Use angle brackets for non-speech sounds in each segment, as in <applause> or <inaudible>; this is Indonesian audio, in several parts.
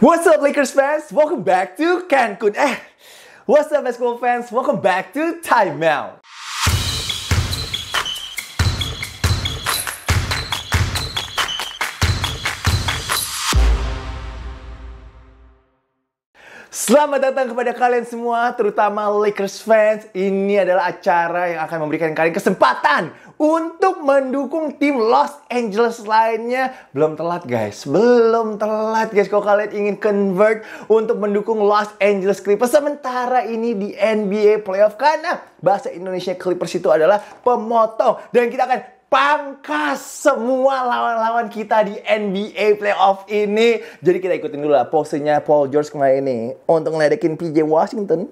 What's up, Lakers fans? Welcome back to Cancun. Eh, what's up, basketball fans? Welcome back to Timeout. Selamat datang kepada kalian semua, terutama Lakers fans. Ini adalah acara yang akan memberikan kalian kesempatan untuk mendukung tim Los Angeles lainnya. Belum telat guys, belum telat guys kalau kalian ingin convert untuk mendukung Los Angeles Clippers sementara ini di NBA playoff karena bahasa Indonesia Clippers itu adalah pemotong dan kita akan pangkas semua lawan-lawan kita di NBA playoff ini. Jadi kita ikutin dulu lah posenya Paul George kemarin ini untuk ngeledekin PJ Washington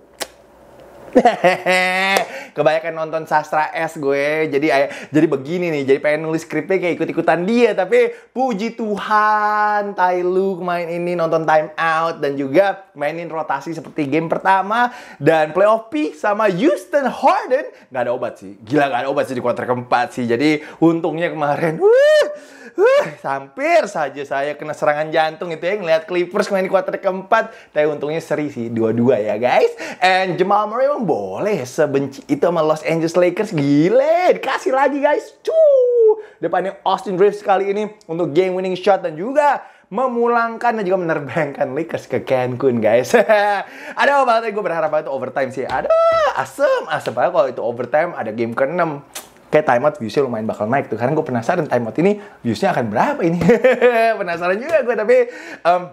<laughs> Kebanyakan nonton sastra S gue. Jadi jadi begini nih. Jadi pengen nulis skripnya kayak ikut-ikutan dia. Tapi puji Tuhan, Tai Lu main ini nonton time out dan juga mainin rotasi seperti game pertama dan playoff P sama Houston Harden nggak ada obat sih. Gila nggak ada obat sih di kuarter keempat sih. Jadi untungnya kemarin. Wuh, Huh, hampir saja saya kena serangan jantung itu ya ngelihat Clippers kemarin di kuarter keempat. Tapi untungnya seri sih dua-dua ya guys. And Jamal Murray emang boleh sebenci itu sama Los Angeles Lakers gile. Dikasih lagi guys. Cuh. Depannya Austin Reeves kali ini untuk game winning shot dan juga memulangkan dan juga menerbangkan Lakers ke Cancun guys. <laughs> Ada banget gue berharap itu overtime sih. Ada asem asem banget kalau itu overtime ada game ke-6 kayak timeout viewsnya lumayan bakal naik tuh. Karena gue penasaran timeout ini viewsnya akan berapa ini. <laughs> penasaran juga gue tapi um,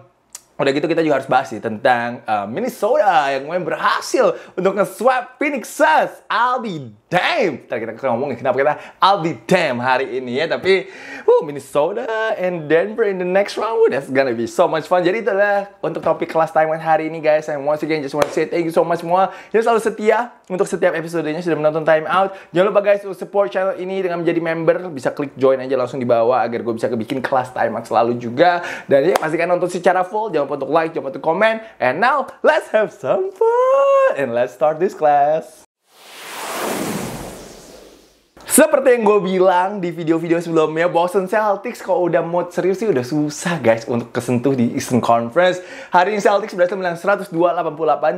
Udah gitu kita juga harus bahas sih tentang uh, Minnesota yang kemarin berhasil untuk nge-swap Phoenix Suns. I'll be damn. Ntar kita ngomongin kenapa kita I'll be damn hari ini ya. Tapi, woo, Minnesota and Denver in the next round, woo, that's gonna be so much fun. Jadi itulah untuk topik kelas Taiwan hari ini guys. And once again, just want to say thank you so much semua yang selalu setia untuk setiap episodenya sudah menonton Time Out. Jangan lupa guys untuk support channel ini dengan menjadi member. Bisa klik join aja langsung di bawah agar gue bisa bikin kelas Time Out selalu juga. Dan ya pastikan nonton secara full. Jangan lupa untuk like, jangan lupa untuk comment And now, let's have some fun and let's start this class. Seperti yang gue bilang di video-video sebelumnya, Boston Celtics kalau udah mau serius sih udah susah guys untuk kesentuh di Eastern Conference. Hari ini Celtics berhasil menang 102-88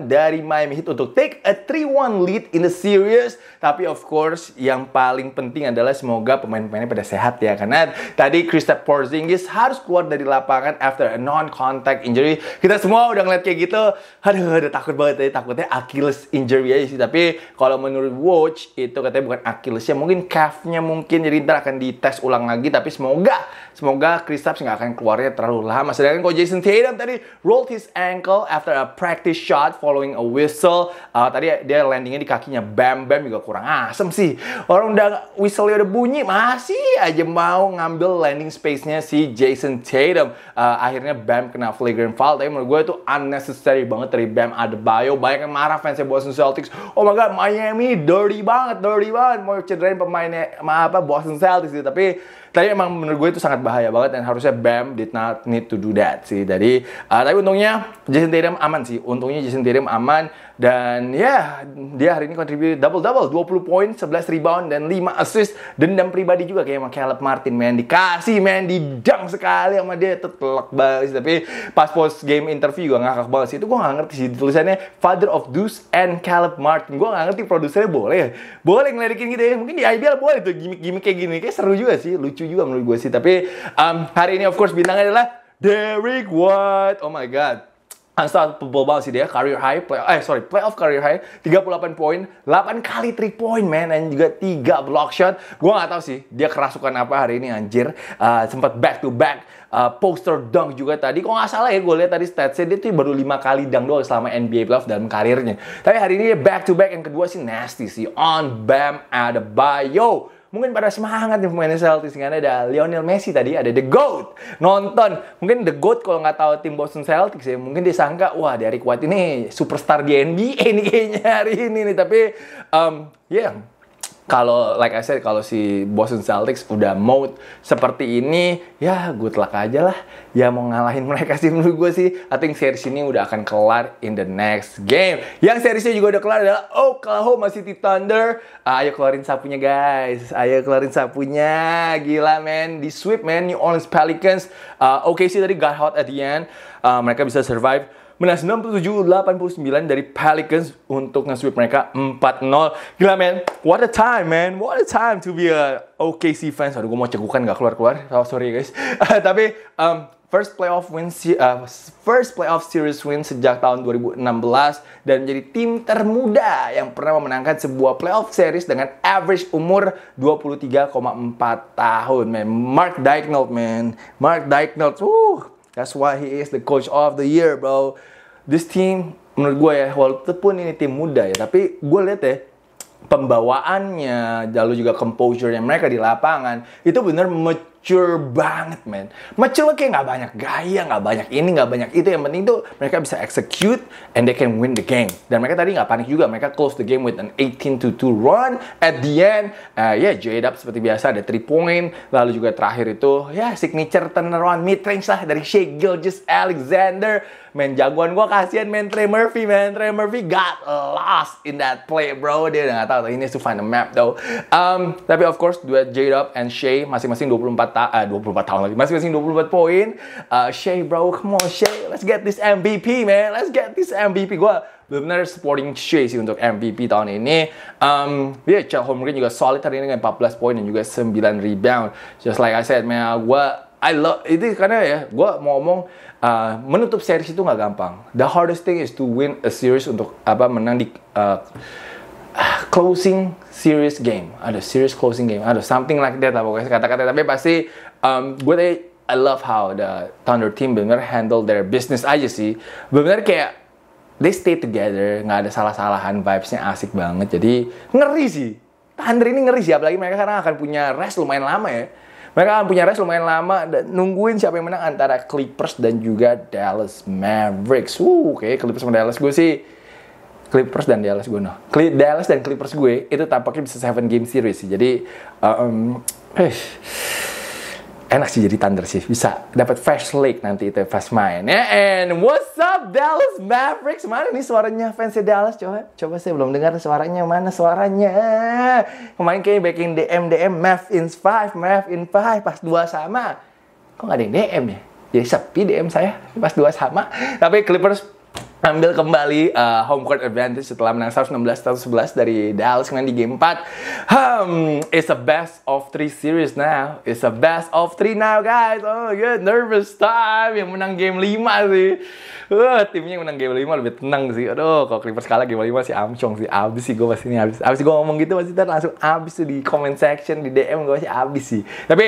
dari Miami Heat untuk take a 3-1 lead in the series. Tapi of course yang paling penting adalah semoga pemain-pemainnya pada sehat ya. Karena tadi Kristaps Porzingis harus keluar dari lapangan after a non-contact injury. Kita semua udah ngeliat kayak gitu, aduh udah takut banget tadi takutnya Achilles injury aja sih. Tapi kalau menurut Watch itu katanya bukan Achilles ya mungkin calf-nya mungkin jadi ntar akan dites ulang lagi tapi semoga Semoga Tapps nggak akan keluarnya terlalu lama. Sedangkan kalau Jason Tatum tadi rolled his ankle after a practice shot following a whistle. Uh, tadi dia landingnya di kakinya Bam Bam juga kurang asem sih. Orang udah whistle-nya udah bunyi masih aja mau ngambil landing space-nya si Jason Tatum. Uh, akhirnya Bam kena flagrant foul. Tapi menurut gue itu unnecessary banget dari Bam ada Adebayo. Banyak yang marah fansnya Boston Celtics. Oh my god, Miami dirty banget, dirty banget. Mau cederain pemainnya apa Boston Celtics gitu. Tapi tapi emang menurut gue itu sangat bahaya banget dan harusnya Bam did not need to do that sih. Jadi, uh, tapi untungnya Jason Tatum aman sih. Untungnya Jason Tatum aman dan ya, yeah, dia hari ini kontribusi double-double, 20 poin, 11 rebound, dan 5 assist. Dendam pribadi juga kayak sama Caleb Martin, man. Dikasih, man. Didang sekali sama dia. Tetelak banget Tapi pas post game interview juga ngakak banget sih. Itu gue gak ngerti sih tulisannya Father of Deuce and Caleb Martin. Gue gak ngerti produsernya boleh ya? Boleh ngelirikin gitu ya. Mungkin di IBL boleh tuh gimmick-gimmick kayak gini. Kayak seru juga sih. Lucu juga menurut gue sih. Tapi um, hari ini of course bintangnya adalah Derek White. Oh my God Hansa Bobal sih dia career high, play, eh sorry, playoff career high, 38 poin, 8 kali 3 poin man, dan juga 3 block shot. Gue gak tau sih dia kerasukan apa hari ini anjir. Uh, sempat back to back uh, poster dunk juga tadi. Kok gak salah ya gue liat tadi statsnya dia tuh baru 5 kali dunk doang selama NBA playoff dalam karirnya. Tapi hari ini back to back yang kedua sih nasty sih on Bam ada Adebayo mungkin pada semangat nih pemain Celtics kan ada Lionel Messi tadi ada the GOAT nonton mungkin the GOAT kalau nggak tahu tim Boston Celtics ya mungkin disangka wah dari kuat ini superstar di NBA ini kayaknya hari ini nih tapi um, ya yeah, kalau like I said kalau si Boston Celtics udah mau seperti ini ya good luck aja lah ya mau ngalahin mereka sih menurut gue sih I think series ini udah akan kelar in the next game yang seriesnya juga udah kelar adalah Oklahoma City Thunder ah, ayo keluarin sapunya guys ayo keluarin sapunya gila men di sweep men New Orleans Pelicans uh, ah, OKC okay, tadi got hot at the end uh, mereka bisa survive Menang 97-89 dari Pelicans untuk nge-sweep mereka 4-0. Gila man, what a time man, what a time to be a OKC fans. Aduh, gue mau cegukan gak keluar-keluar. Oh, sorry guys. <laughs> Tapi, um, first playoff win uh, first playoff series win sejak tahun 2016 dan menjadi tim termuda yang pernah memenangkan sebuah playoff series dengan average umur 23,4 tahun man. Mark Diaknot, man. Mark Diaknot. Uh, That's why he is the coach of the year, bro. This team menurut gue ya, walaupun ini tim muda ya, tapi gue lihat ya pembawaannya, lalu juga composure-nya mereka di lapangan itu benar mature banget, men. Mature kayak nggak banyak gaya, nggak banyak ini, nggak banyak itu. Yang penting tuh mereka bisa execute and they can win the game. Dan mereka tadi nggak panik juga. Mereka close the game with an 18 to 2 run at the end. Uh, ya, yeah, Dub seperti biasa ada 3 point. Lalu juga terakhir itu ya yeah, signature turnaround mid range lah dari Shea Gilgis Alexander. Men jagoan gue kasihan men Trey Murphy, men Trey Murphy got lost in that play, bro. Dia udah nggak tahu. Ini to find a map though. Um, tapi of course duet J and Shea masing-masing 24 ta eh, uh, 24 tahun lagi masing-masing 24 poin uh, eh, Shay bro come on Shay let's get this MVP man let's get this MVP gue benar-benar supporting Shay sih untuk MVP tahun ini um, dia yeah, Chad mungkin juga solid hari ini dengan 14 poin dan juga 9 rebound just like I said man gue I love itu karena ya gue mau ngomong uh, menutup series itu nggak gampang. The hardest thing is to win a series untuk apa menang di uh, closing series game, ada series closing game, ada something like that lah pokoknya kata-kata. Tapi pasti um, gue tadi I love how the Thunder team benar handle their business aja sih. Benar kayak they stay together, nggak ada salah-salahan, vibesnya asik banget. Jadi ngeri sih. Thunder ini ngeri sih, apalagi mereka sekarang akan punya rest lumayan lama ya. Mereka akan punya rest lumayan lama dan nungguin siapa yang menang antara Clippers dan juga Dallas Mavericks. Uh, oke okay, Clippers sama Dallas gue sih Clippers dan Dallas gue no. Cl Dallas dan Clippers gue itu tampaknya bisa seven game series sih. Jadi uh, um, eh, enak sih jadi Thunder sih bisa dapat fast leg nanti itu fast main ya. And what's up Dallas Mavericks? Mana nih suaranya fans Dallas coba coba saya belum dengar suaranya mana suaranya. Kemarin kayaknya backing DM DM Mav in five Mav in five pas dua sama. Kok gak ada yang DM ya? Jadi ya, sepi DM saya pas dua sama. Tapi Clippers ambil kembali uh, home court advantage setelah menang 116-111 dari Dallas kemarin di game 4. Hmm, it's a best of three series now. It's a best of three now guys. Oh good nervous time yang menang game 5 sih. Wah, eh, timnya yang menang game 5 lebih tenang sih. Aduh, kalau Clippers kalah game 5 sih amcong sih. Abis sih gue pasti ini abis. Abis gue ngomong gitu pasti ntar langsung abis tuh di comment section, di DM gue sih abis sih. Tapi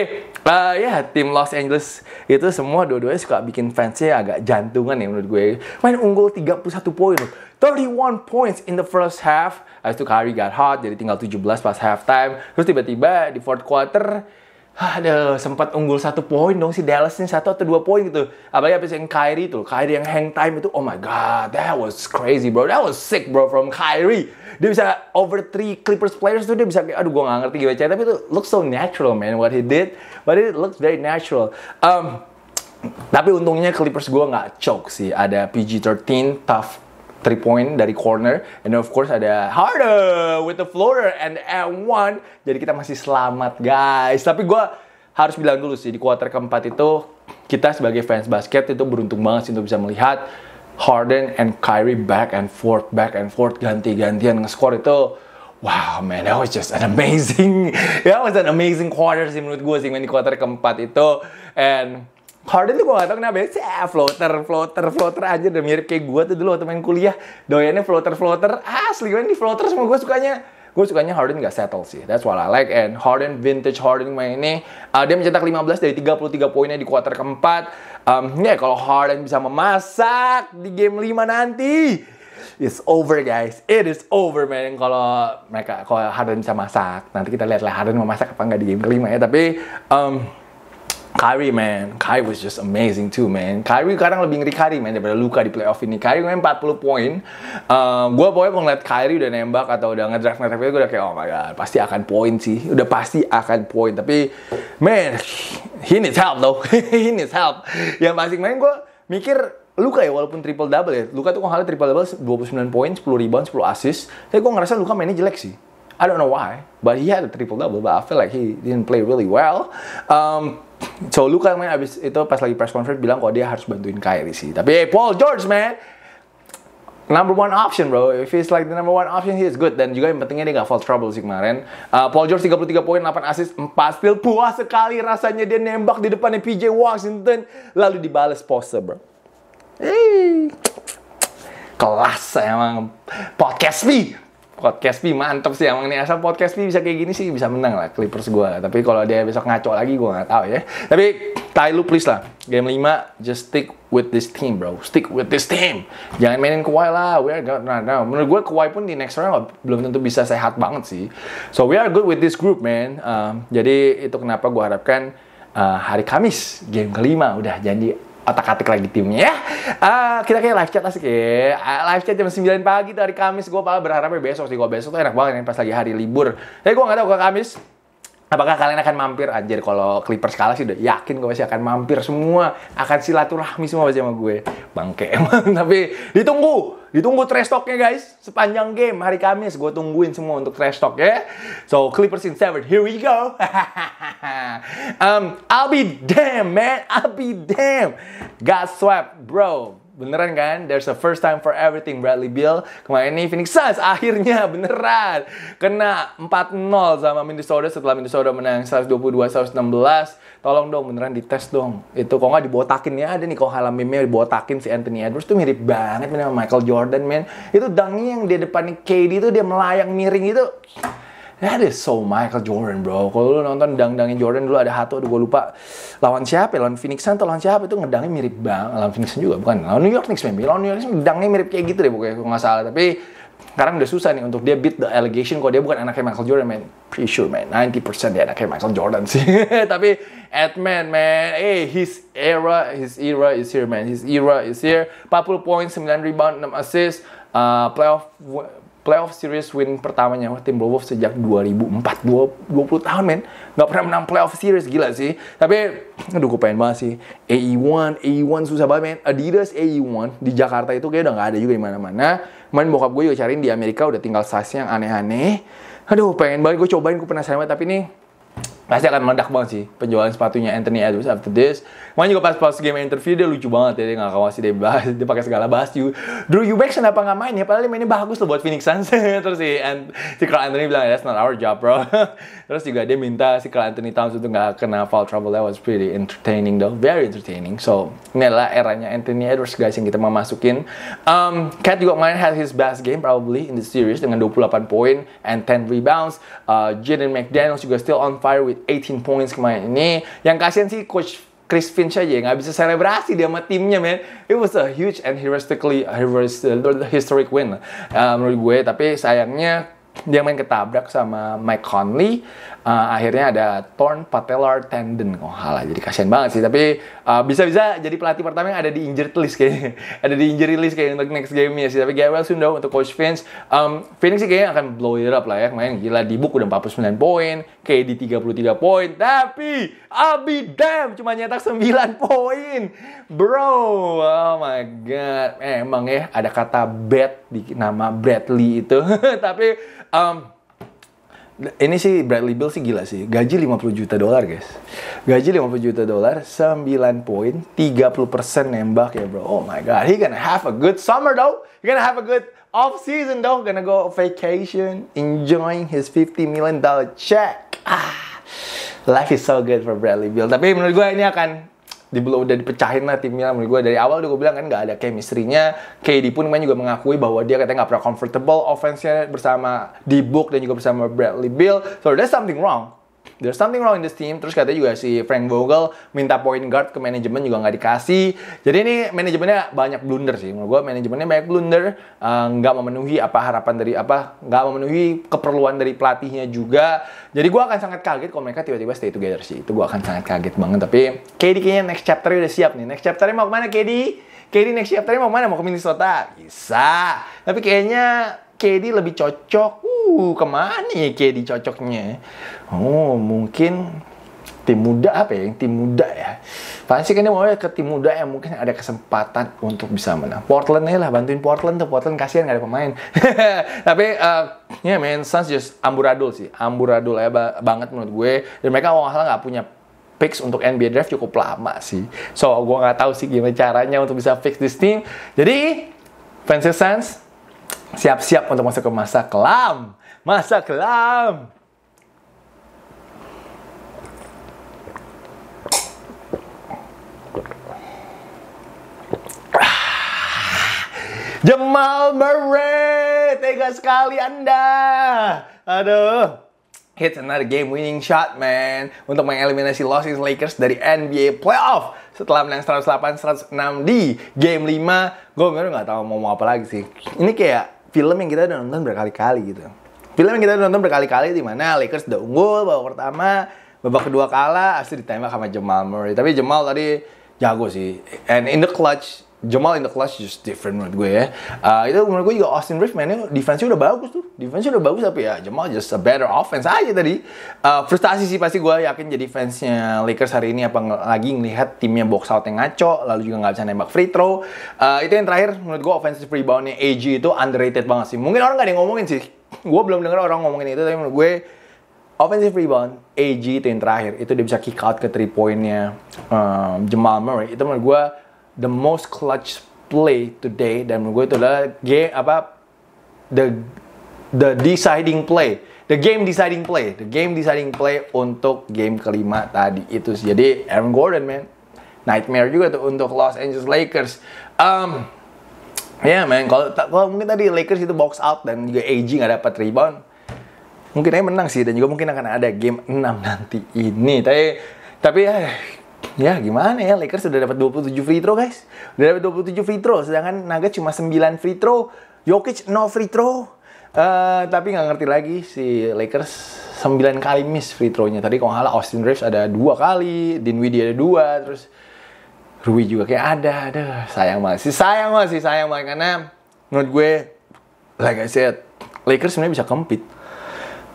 uh, ya tim Los Angeles itu semua dua-duanya suka bikin fansnya agak jantungan ya menurut gue. Main unggul 31 poin. loh. 31 points in the first half. Habis itu Curry got hot, jadi tinggal 17 pas halftime. Terus tiba-tiba di fourth quarter, ada sempat unggul satu poin dong si Dallas ini satu atau dua poin gitu. Apalagi habis yang Kyrie itu Kyrie yang hang time itu, oh my god, that was crazy bro, that was sick bro from Kyrie. Dia bisa over three Clippers players tuh dia bisa kayak, aduh gue gak ngerti gimana caranya, tapi itu looks so natural man what he did, but it looks very natural. Um, tapi untungnya Clippers gue nggak choke sih, ada PG-13 tough three point dari corner and of course ada Harder with the floater and at one jadi kita masih selamat guys tapi gue harus bilang dulu sih di quarter keempat itu kita sebagai fans basket itu beruntung banget sih untuk bisa melihat Harden and Kyrie back and forth back and forth ganti-gantian nge-score itu Wow man, that was just an amazing, <laughs> that was an amazing quarter sih menurut gue sih main di quarter keempat itu and Harden tuh gue gak tau kenapa ya, ah, floater, floater, floater aja udah mirip kayak gue tuh dulu waktu main kuliah. Doyannya floater, floater, asli kan di floater semua gue sukanya. Gue sukanya Harden gak settle sih, that's what I like. And Harden, vintage Harden mainnya, uh, dia mencetak 15 dari 33 poinnya di kuarter keempat. Um, ya yeah, kalau Harden bisa memasak di game 5 nanti, It's over guys, it is over man. Kalau mereka kalau Harden bisa masak, nanti kita lihat lah Harden mau masak apa nggak di game kelima ya. Tapi um, Kyrie man, Kyrie was just amazing too man. Kyrie sekarang lebih ngeri Kyrie man daripada Luka di playoff ini. Kyrie main 40 poin. Uh, ehm, gue pokoknya kalau ngeliat Kyrie udah nembak atau udah ngedrive ngedrive itu gue udah kayak oh my god pasti akan poin sih. Udah pasti akan poin. Tapi man, he needs help though. <laughs> he needs help. Yang pasti main gue mikir Luka ya walaupun triple double ya. Luka tuh kalau triple double 29 poin, 10 rebound, 10 assist. Tapi gue ngerasa Luka mainnya jelek sih I don't know why, but he had a triple double, but I feel like he didn't play really well. Um, so Luka kan main abis itu pas lagi press conference bilang kok dia harus bantuin Kyrie sih. Tapi hey, Paul George man, number one option bro. If he's like the number one option, he is good. Dan juga yang pentingnya dia gak fall trouble sih kemarin. Uh, Paul George 33 poin, 8 assist, 4 steal. Puas sekali rasanya dia nembak di depannya PJ Washington. Lalu dibales pose bro. Hey. Kelas emang podcast me podcast Pi mantep sih emang nih asal podcast Pi bisa kayak gini sih bisa menang lah Clippers gue tapi kalau dia besok ngaco lagi gue nggak tahu ya tapi Tai lu please lah game 5 just stick with this team bro stick with this team jangan mainin Kawhi lah we are good nah, nah. menurut gue Kawhi pun di next round belum tentu bisa sehat banget sih so we are good with this group man um, jadi itu kenapa gue harapkan uh, hari Kamis game kelima udah janji otak-atik lagi timnya ya. Uh, kita kayak live chat asik ya. Uh, live chat jam 9 pagi dari Kamis. Gue paling berharapnya besok sih. Gue besok tuh enak banget nih pas lagi hari libur. Tapi eh, gue gak tau gue Kamis. Apakah kalian akan mampir? Anjir, kalau Clippers kalah sih udah yakin gue pasti akan mampir semua. Akan silaturahmi semua pasti sama gue. Bangke <laughs> emang. Tapi ditunggu ditunggu trash talknya guys sepanjang game hari Kamis gue tungguin semua untuk trash talk ya so Clippers in seven here we go <laughs> um, I'll be damn man I'll be damn got swept bro Beneran kan? There's a first time for everything Bradley Beal. Kemarin ini Phoenix Suns <laughs> akhirnya beneran kena 4-0 sama Minnesota setelah Minnesota menang 122-116. Tolong dong beneran dites dong. Itu kok nggak dibotakin ya ada nih kok halam meme dibotakin si Anthony Edwards tuh mirip banget sama Michael Jordan men. Itu dangnya yang di depan KD itu dia melayang miring itu That is so Michael Jordan bro. Kalau lu nonton dangdangin Jordan dulu ada satu, aduh gue lupa lawan siapa, ya? lawan Phoenix atau lawan siapa itu ngedangnya mirip banget. Lawan Phoenix juga bukan, lawan New York Knicks maybe. Lawan New York Knicks ngedangnya mirip kayak gitu deh pokoknya, kalau nggak salah. Tapi sekarang udah susah nih untuk dia beat the allegation kalau dia bukan anaknya Michael Jordan man pretty sure man 90% dia anaknya Michael Jordan sih <laughs> tapi at man eh hey, his era his era is here man his era is here 40 points 9 rebound 6 assist uh, playoff playoff series win pertamanya tim Timberwolves sejak 2004 20 tahun men gak pernah menang playoff series gila sih tapi aduh gue pengen banget sih AE1 AE1 susah banget men Adidas AE1 di Jakarta itu kayak udah gak ada juga di mana-mana main bokap gue juga cariin di Amerika udah tinggal size yang aneh-aneh aduh pengen banget gue cobain gue penasaran banget tapi nih pasti akan meledak banget sih penjualan sepatunya Anthony Edwards after this. Makanya juga pas pas game interview dia lucu banget ya dia nggak kawasi dia bahas dia pakai segala bahas you. Drew Eubanks kenapa nggak main ya? Padahal dia mainnya bagus loh buat Phoenix Suns. <laughs> Terus si and si Carl Anthony bilang that's not our job bro. <laughs> Terus juga dia minta si Carl Anthony Towns itu nggak kena foul trouble that was pretty entertaining though, very entertaining. So ini adalah eranya Anthony Edwards guys yang kita mau masukin. Um, Cat juga main had his best game probably in the series dengan 28 poin and 10 rebounds. Uh, Jaden McDaniels juga still on fire with 18 points kemarin ini. Yang kasihan sih coach Chris Finch aja nggak bisa selebrasi dia sama timnya man it was a huge and historically historic win uh, menurut gue tapi sayangnya dia main ketabrak sama Mike Conley uh, akhirnya ada torn patellar tendon oh halah jadi kasihan banget sih tapi bisa eh, bisa-bisa jadi pelatih pertama yang ada di injured list kayaknya <laughs> ada di injury list kayak untuk next game ya sih tapi Gabriel Sundo untuk coach Vince um, Phoenix sih kayaknya akan blow it up lah ya main gila di book udah 49 poin kayak di 33 poin tapi Abi Dam cuma nyetak 9 poin bro oh my god eh, emang ya ada kata bad di nama Bradley itu <laughs> tapi um, ini sih Bradley Bill sih gila sih. Gaji 50 juta dolar, guys. Gaji 50 juta dolar, 9 poin, 30% nembak ya, bro. Oh my god, he gonna have a good summer though. He gonna have a good off season though. Gonna go vacation, enjoying his 50 million dollar check. Ah. Life is so good for Bradley Bill. Tapi menurut gue ini akan di belum udah dipecahin lah timnya menurut gue dari awal udah gue bilang kan nggak ada chemistry-nya KD pun main juga mengakui bahwa dia katanya nggak pernah comfortable offense-nya bersama di Book dan juga bersama Bradley Bill so there's something wrong there's something wrong in this team. Terus katanya juga si Frank Vogel minta point guard ke manajemen juga nggak dikasih. Jadi ini manajemennya banyak blunder sih. Menurut gue manajemennya banyak blunder, eh, nggak uh, memenuhi apa harapan dari apa, nggak memenuhi keperluan dari pelatihnya juga. Jadi gue akan sangat kaget kalau mereka tiba-tiba stay together sih. Itu gue akan sangat kaget banget. Tapi KD kayaknya next chapter udah siap nih. Next chapternya mau kemana KD? KD next chapternya mau kemana? Mau ke Minnesota? Bisa. Tapi kayaknya KD lebih cocok. Uh, kemana ya KD cocoknya? Oh, mungkin tim muda apa ya? Tim muda ya. Pasti kan dia mau ya ke tim muda yang mungkin ada kesempatan untuk bisa menang. Portland aja lah, bantuin Portland tuh. Portland kasihan gak ada pemain. <laughs> Tapi uh, ya yeah, man, Suns just amburadul sih. Amburadul ya banget menurut gue. Dan mereka kalau nggak salah gak punya fix untuk NBA draft cukup lama sih. So, gue gak tahu sih gimana caranya untuk bisa fix this team. Jadi, fans Suns, siap-siap untuk masuk ke masa kelam. Masa kelam. Ah, Jamal Murray, tega sekali Anda. Aduh. hit another game winning shot, man. Untuk mengeliminasi Los Angeles Lakers dari NBA playoff. Setelah menang 108-106 di game 5. Gue bener nggak tahu mau, mau apa lagi sih. Ini kayak film yang kita udah nonton berkali-kali gitu. Film yang kita udah nonton berkali-kali di mana Lakers udah unggul babak pertama, babak kedua kalah, asli ditembak sama Jamal Murray. Tapi Jamal tadi jago sih. And in the clutch, Jamal in the clutch just different menurut gue ya. Uh, itu menurut gue juga Austin Reeves mainnya defense-nya udah bagus tuh. Defense-nya udah bagus tapi ya Jamal just a better offense aja tadi. Uh, frustasi sih pasti gue yakin jadi fansnya Lakers hari ini apa lagi ngelihat timnya box out yang ngaco lalu juga nggak bisa nembak free throw. Uh, itu yang terakhir menurut gue offensive reboundnya AG itu underrated banget sih. Mungkin orang gak ada yang ngomongin sih. Gue belum denger orang ngomongin itu tapi menurut gue offensive rebound AG itu yang terakhir itu dia bisa kick out ke three pointnya um, Jamal Murray itu menurut gue the most clutch play today dan menurut gue itu adalah game apa the the deciding play the game deciding play the game deciding play untuk game kelima tadi itu sih jadi Aaron Gordon man nightmare juga tuh untuk Los Angeles Lakers um, Ya yeah, man, kalau mungkin tadi Lakers itu box out dan juga AG nggak dapat rebound, mungkin aja menang sih dan juga mungkin akan ada game 6 nanti ini. Tapi tapi ya ya gimana ya Lakers sudah dapat 27 free throw guys. Udah dapat 27 free throw sedangkan Nuggets cuma 9 free throw. Jokic no free throw. Uh, tapi nggak ngerti lagi si Lakers 9 kali miss free throw-nya. Tadi kalau salah Austin Reeves ada dua kali, Dinwiddie ada dua, terus Rui juga kayak ada, ada. Sayang banget sih, sayang banget sih, sayang banget karena menurut gue like I said, Lakers sebenarnya bisa compete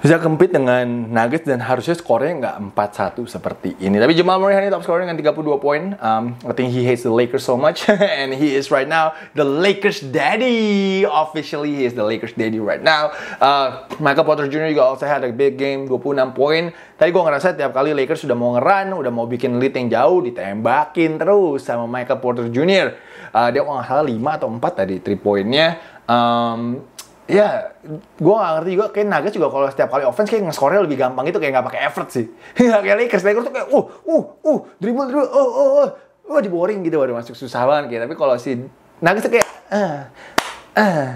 bisa kempit dengan Nuggets dan harusnya skornya nggak 4-1 seperti ini. Tapi Jamal Murray hari ini top scorer dengan 32 poin. Um, I think he hates the Lakers so much <laughs> and he is right now the Lakers daddy. Officially he is the Lakers daddy right now. Uh, Michael Porter Jr. juga also had a big game 26 poin. Tadi gue ngerasa tiap kali Lakers sudah mau ngeran, udah mau bikin lead yang jauh ditembakin terus sama Michael Porter Jr. Uh, dia nggak salah 5 atau 4 tadi 3 poinnya. Um, ya gue gak ngerti juga kayak Nuggets juga kalau setiap kali offense kayak ngeskornya lebih gampang gitu, kayak nggak pakai effort sih <laughs> kayak Lakers Lakers tuh kayak uh uh uh dribble dribble oh oh oh uh, di boring gitu waduh masuk susah banget kayak tapi kalau si Nuggets tuh kayak ah ah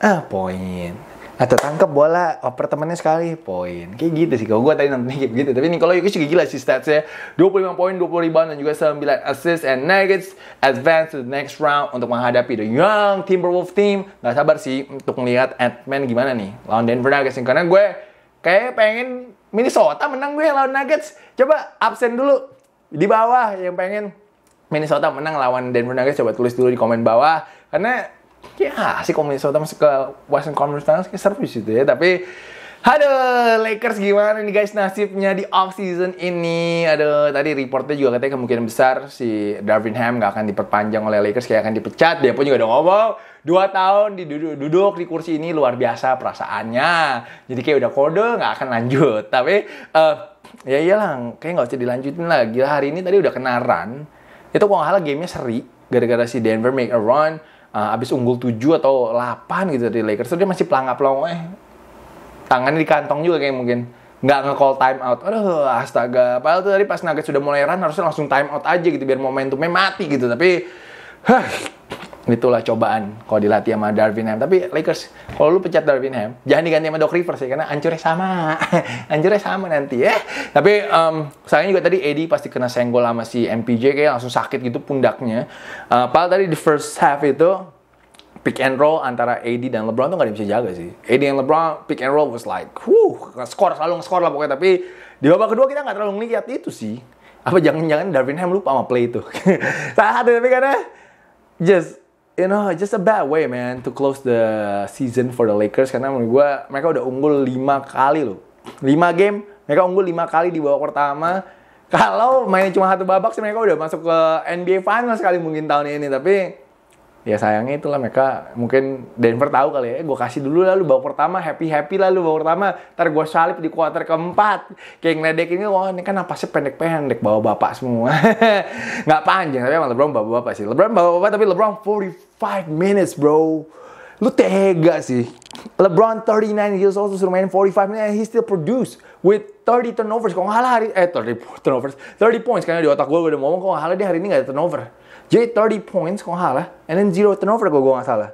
ah point atau nah, tangkap bola oper temannya sekali poin kayak gitu sih kalau gue tadi nonton kayak gitu tapi Nikola Jokic juga gila sih statsnya 25 poin 20 rebound dan juga 9 assist and Nuggets advance to the next round untuk menghadapi the young Timberwolves team nggak sabar sih untuk melihat Ant-Man gimana nih lawan Denver Nuggets karena gue kayak pengen Minnesota menang gue lawan Nuggets coba absen dulu di bawah yang pengen Minnesota menang lawan Denver Nuggets coba tulis dulu di komen bawah karena ya que asik komunikasi sama ke Western Conference Finals kayak seru gitu ya tapi Halo Lakers gimana nih guys nasibnya di off season ini? ada tadi reportnya juga katanya kemungkinan besar si Darvin Ham nggak akan diperpanjang oleh Lakers kayak akan dipecat. Dia pun juga udah ngomong dua tahun diduduk, duduk di kursi ini luar biasa perasaannya. Jadi kayak udah kode nggak akan lanjut. Tapi uh, ya iyalah, kayak nggak usah dilanjutin lah. Gila hari ini tadi udah kena run. Itu kalau nggak salah gamenya seri gara-gara si Denver make a run uh, abis unggul 7 atau 8 gitu dari Lakers. terus dia masih pelangap-pelong, eh tangannya di kantong juga kayak mungkin nggak nge-call time out. Aduh, astaga. Padahal tuh tadi pas Nuggets sudah mulai run harusnya langsung time out aja gitu biar momentumnya mati gitu. Tapi huh, itulah cobaan kalau dilatih sama Darwin Ham. Tapi Lakers, kalau lu pecat Darwin Ham, jangan diganti sama Doc Rivers ya, karena ancurnya sama. <laughs> ancurnya sama nanti ya. Tapi um, sayangnya juga tadi Eddie pasti kena senggol sama si MPJ, kayak langsung sakit gitu pundaknya. Uh, eh, padahal tadi di first half itu, pick and roll antara AD dan LeBron tuh gak ada bisa jaga sih. AD dan LeBron pick and roll was like, wuh, skor selalu skor lah pokoknya. Tapi di babak kedua kita nggak terlalu ngeliat itu sih. Apa jangan-jangan Darwin Ham lupa sama play itu. <laughs> satu, tapi karena just you know, just a bad way man to close the season for the Lakers karena menurut gue mereka udah unggul 5 kali loh. 5 game, mereka unggul 5 kali di babak pertama. <laughs> Kalau mainnya cuma satu babak sih mereka udah masuk ke NBA Finals kali mungkin tahun ini tapi ya sayangnya itulah mereka mungkin Denver tahu kali ya eh, gue kasih dulu lalu babak pertama happy happy lalu babak pertama ntar gue salip di kuarter keempat kayak ngeledek ini wah ini kan apa sih pendek pendek bawa bapak semua <laughs> nggak panjang tapi emang LeBron bawa bapak sih LeBron bawa bapak tapi LeBron 44 5 minutes bro lu tega sih LeBron 39 years old suruh main 45 minutes and he still produce with 30 turnovers kalau nggak salah hari eh 30 turnovers 30 points karena di otak gue udah ngomong kalau nggak salah dia hari ini nggak ada turnover jadi 30 points kalau nggak salah and then zero turnover Kok gue nggak salah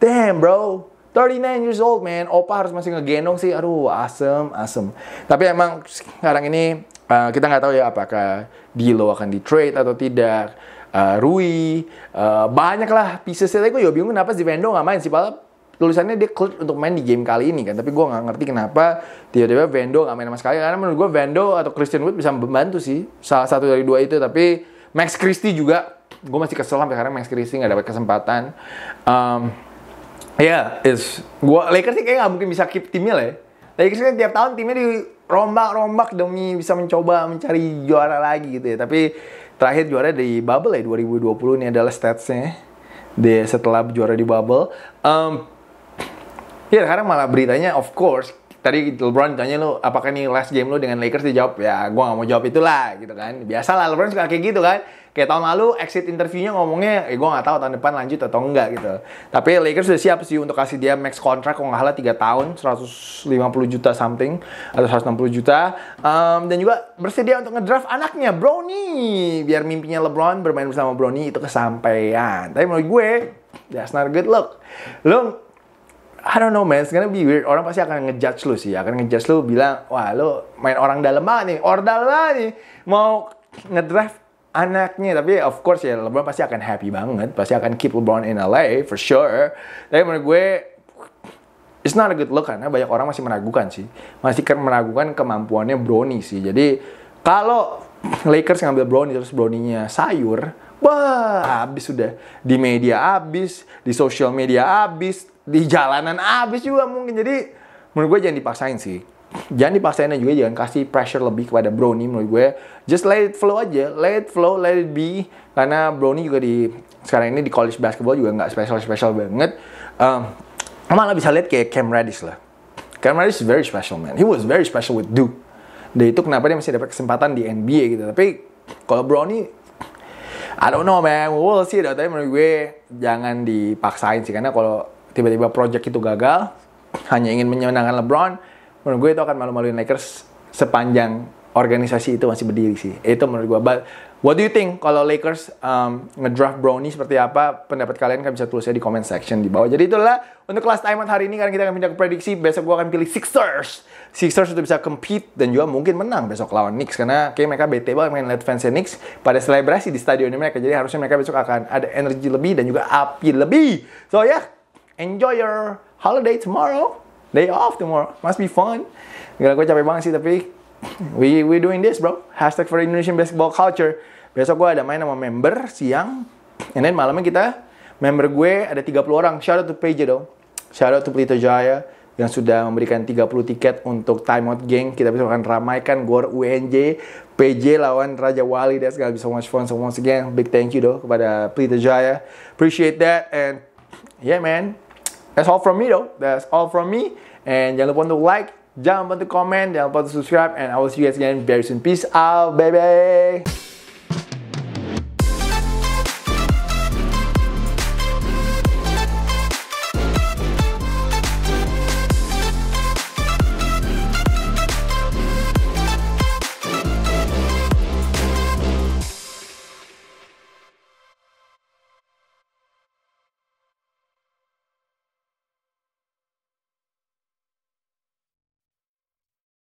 damn bro 39 years old man opa harus masih ngegendong sih aduh asem asem tapi emang sekarang ini uh, kita nggak tahu ya apakah Dilo akan di trade atau tidak uh, Rui, uh, eh, banyak lah piecesnya. Tapi gue juga bingung kenapa si Vendo gak main sih. Padahal tulisannya dia klik untuk main di game kali ini kan tapi gue gak ngerti kenapa tiba-tiba Vendo nggak main sama sekali karena menurut gue Vendo atau Christian Wood bisa membantu sih salah satu dari dua itu tapi Max Christie juga gue masih kesel sampai sekarang Max Christie gak dapat kesempatan um, ya yeah, is gue Lakers sih kayak gak mungkin bisa keep timnya lah ya. Lakers kan tiap tahun timnya rombak rombak demi bisa mencoba mencari juara lagi gitu ya tapi terakhir juara di bubble ya 2020 ini adalah statsnya di setelah juara di bubble um, ya sekarang malah beritanya of course tadi LeBron ditanya lu apakah ini last game lu dengan Lakers dijawab ya gue gak mau jawab itulah gitu kan biasa lah LeBron suka kayak gitu kan kayak tahun lalu exit interviewnya ngomongnya eh gue gak tahu tahun depan lanjut atau enggak gitu tapi Lakers sudah siap sih untuk kasih dia max contract kalau gak salah 3 tahun 150 juta something atau 160 juta um, dan juga bersedia untuk ngedraft anaknya Brownie biar mimpinya LeBron bermain bersama Brownie itu kesampaian tapi menurut gue that's not good luck lo I don't know man, it's gonna be weird. Orang pasti akan ngejudge lu sih, akan ngejudge lu bilang, wah lu main orang dalam banget nih, ordal banget nih, mau ngedraft anaknya. Tapi of course ya LeBron pasti akan happy banget, pasti akan keep LeBron in LA for sure. Tapi menurut gue it's not a good look karena banyak orang masih meragukan sih, masih meragukan kemampuannya Brownie sih. Jadi kalau Lakers ngambil Brownie terus Brownie-nya sayur, wah habis sudah di media habis, di social media habis, di jalanan abis juga mungkin jadi menurut gue jangan dipaksain sih jangan dipaksain juga jangan kasih pressure lebih kepada Brownie menurut gue just let it flow aja let it flow let it be karena Brownie juga di sekarang ini di college basketball juga nggak special special banget um, malah bisa lihat kayak Cam Reddish lah Cam Reddish is very special man he was very special with Duke dan itu kenapa dia masih dapat kesempatan di NBA gitu tapi kalau Brownie I don't know man we'll see though. tapi menurut gue jangan dipaksain sih karena kalau tiba-tiba project itu gagal, <clears throat> hanya ingin menyenangkan LeBron, menurut gue itu akan malu-maluin Lakers sepanjang organisasi itu masih berdiri sih. Itu menurut gue. But what do you think kalau Lakers um, ngedraft Brownie seperti apa? Pendapat kalian kan bisa tulisnya di comment section di bawah. Jadi itulah untuk kelas time hari ini karena kita akan pindah ke prediksi. Besok gue akan pilih Sixers. Sixers itu bisa compete dan juga mungkin menang besok lawan Knicks karena kayak mereka bete banget main lihat fansnya Knicks pada selebrasi di stadion mereka. Jadi harusnya mereka besok akan ada energi lebih dan juga api lebih. So ya, yeah, enjoy your holiday tomorrow. Day off tomorrow. Must be fun. Gila gue capek banget sih tapi <laughs> we we doing this bro. Hashtag for Indonesian Basketball Culture. Besok gue ada main sama member siang. And then malamnya kita member gue ada 30 orang. Shout out to PJ dong. Shout out to Pelito Jaya yang sudah memberikan 30 tiket untuk timeout geng. Kita besok akan ramaikan gor UNJ, PJ lawan Raja Wali. That's gonna be so much fun. So once again, big thank you doh kepada Pelita Jaya. Appreciate that and yeah man, That's all from me though. That's all from me. And jangan lupa untuk like, jangan lupa untuk do jangan lupa untuk subscribe. And I will see you guys again very soon. Peace out, baby.